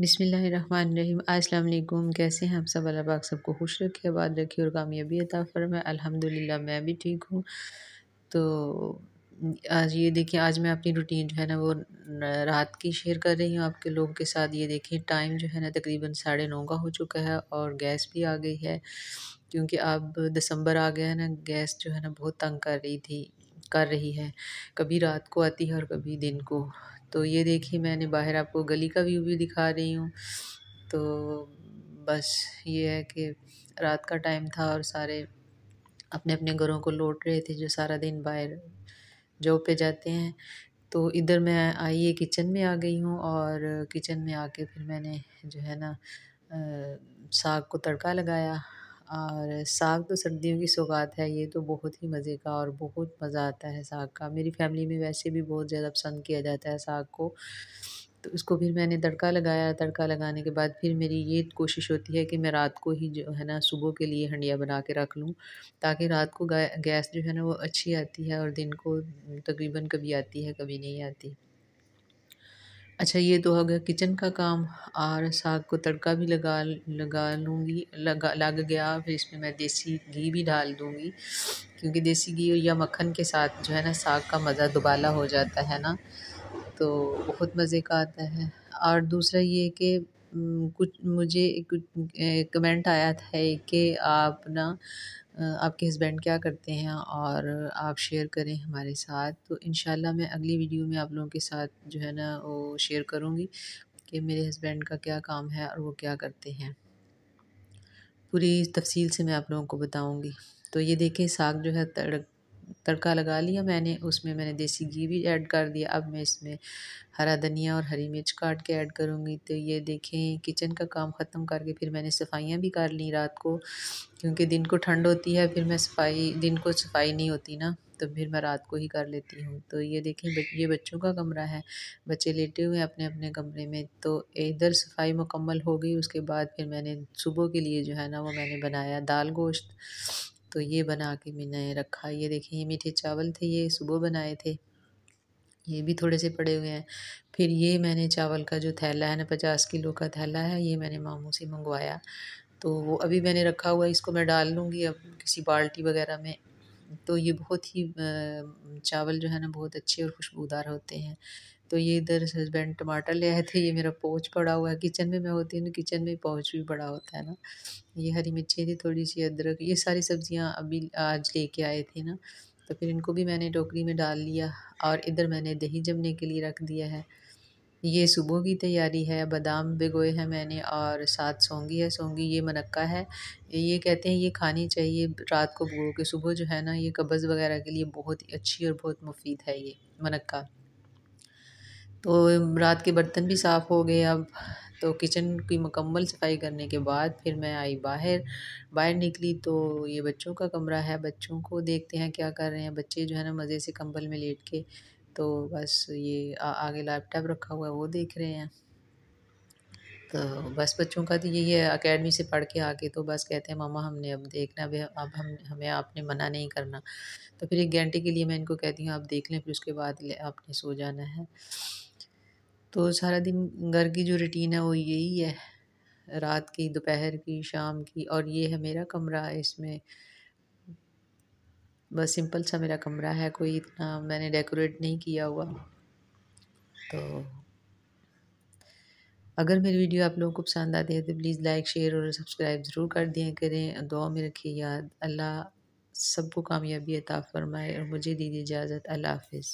बिसमीम अस्सलाम कैसे हैं हम सब अल्लाह पाक सबको खुश रखे आबाद रखे और कामयाबी अता फरमाए अल्हम्दुलिल्लाह मैं भी ठीक हूँ तो आज ये देखिए आज मैं अपनी रूटीन जो है ना वो रात की शेयर कर रही हूँ आपके लोगों के साथ ये देखिए टाइम जो है ना तकरीबन साढ़े नौ का हो चुका है और गैस भी आ गई है क्योंकि अब दिसंबर आ गया है ना गैस जो है ना बहुत तंग कर रही थी कर रही है कभी रात को आती है और कभी दिन को तो ये देखिए मैंने बाहर आपको गली का व्यू भी दिखा रही हूँ तो बस ये है कि रात का टाइम था और सारे अपने अपने घरों को लौट रहे थे जो सारा दिन बाहर जॉब पे जाते हैं तो इधर मैं आई है किचन में आ गई हूँ और किचन में आके फिर मैंने जो है ना साग को तड़का लगाया और साग तो सर्दियों की सौगात है ये तो बहुत ही मज़े का और बहुत मज़ा आता है साग का मेरी फैमिली में वैसे भी बहुत ज़्यादा पसंद किया जाता है साग को तो उसको फिर मैंने तड़का लगाया तड़का लगाने के बाद फिर मेरी ये कोशिश होती है कि मैं रात को ही जो है ना सुबह के लिए हंडिया बना के रख लूँ ताकि रात को गैस जो है ना वो अच्छी आती है और दिन को तकरीबन कभी आती है कभी नहीं आती अच्छा ये तो हो गया किचन का काम और साग को तड़का भी लगा लगा लूँगी लगा लग गया फिर इसमें मैं देसी घी भी डाल दूँगी क्योंकि देसी घी या मक्खन के साथ जो है ना साग का मज़ा दुबाला हो जाता है ना तो बहुत मज़े का आता है और दूसरा ये कि कुछ मुझे कुछ कमेंट आया था कि आप ना आपके हस्बैंड क्या करते हैं और आप शेयर करें हमारे साथ तो इन मैं अगली वीडियो में आप लोगों के साथ जो है ना वो शेयर करूँगी कि मेरे हस्बैंड का क्या काम है और वो क्या करते हैं पूरी तफसील से मैं आप लोगों को बताऊँगी तो ये देखें साग जो है तड़क तड़का लगा लिया मैंने उसमें मैंने देसी घी भी ऐड कर दिया अब मैं इसमें हरा धनिया और हरी मिर्च काट के ऐड करूँगी तो ये देखें किचन का काम ख़त्म करके फिर मैंने सफाइयाँ भी कर ली रात को क्योंकि दिन को ठंड होती है फिर मैं सफाई दिन को सफाई नहीं होती ना तो फिर मैं रात को ही कर लेती हूँ तो ये देखें ये बच्चों का कमरा है बच्चे लेटे हुए हैं अपने अपने कमरे में तो इधर सफाई मुकम्मल हो गई उसके बाद फिर मैंने सुबह के लिए जो है ना वो मैंने बनाया दाल गोश्त तो ये बना के मैंने रखा ये देखिए ये मीठे चावल थे ये सुबह बनाए थे ये भी थोड़े से पड़े हुए हैं फिर ये मैंने चावल का जो थैला है ना पचास किलो का थैला है ये मैंने मामू से मंगवाया तो वो अभी मैंने रखा हुआ है इसको मैं डाल लूँगी अब किसी बाल्टी वगैरह में तो ये बहुत ही चावल जो है ना बहुत अच्छे और खुशबूदार होते हैं तो ये इधर हस्बैंड टमाटर ले आए थे ये मेरा पोच पड़ा हुआ है किचन में मैं होती हूँ किचन में पोच भी पड़ा होता है ना ये हरी मिर्ची थी थोड़ी सी अदरक ये सारी सब्जियाँ अभी आज लेके आए थे ना तो फिर इनको भी मैंने टोकरी में डाल लिया और इधर मैंने दही जमने के लिए रख दिया है ये सुबह की तैयारी है बादाम भिगोए हैं मैंने और साथ सोंगी है सोंगी ये मनक्का है ये कहते हैं ये खानी चाहिए रात को भिगो के सुबह जो है ना ये कब्ज़ वगैरह के लिए बहुत ही अच्छी और बहुत मुफीद है ये मनक्का तो रात के बर्तन भी साफ़ हो गए अब तो किचन की मुकम्मल सफाई करने के बाद फिर मैं आई बाहर बाहर निकली तो ये बच्चों का कमरा है बच्चों को देखते हैं क्या कर रहे हैं बच्चे जो है ना मज़े से कंबल में लेट के तो बस ये आ, आगे लैपटॉप रखा हुआ है वो देख रहे हैं तो बस बच्चों का तो यही है अकेडमी से पढ़ के आके तो बस कहते हैं मामा हमने अब देखना भी अब हम हमें आपने मना नहीं करना तो फिर एक घंटे के लिए मैं इनको कहती हूँ आप देख लें फिर उसके बाद आपने सो जाना है तो सारा दिन घर की जो रूटीन है वो यही है रात की दोपहर की शाम की और ये है मेरा कमरा इसमें बस सिंपल सा मेरा कमरा है कोई इतना मैंने डेकोरेट नहीं किया हुआ तो अगर मेरी वीडियो आप लोगों को पसंद आती है तो प्लीज़ लाइक शेयर और सब्सक्राइब ज़रूर कर दिया करें दुआ में रखिए याद अल्लाह सबको कामयाबी अता फरमाए और मुझे दीजिए इजाज़त अल्लाह हाफिज़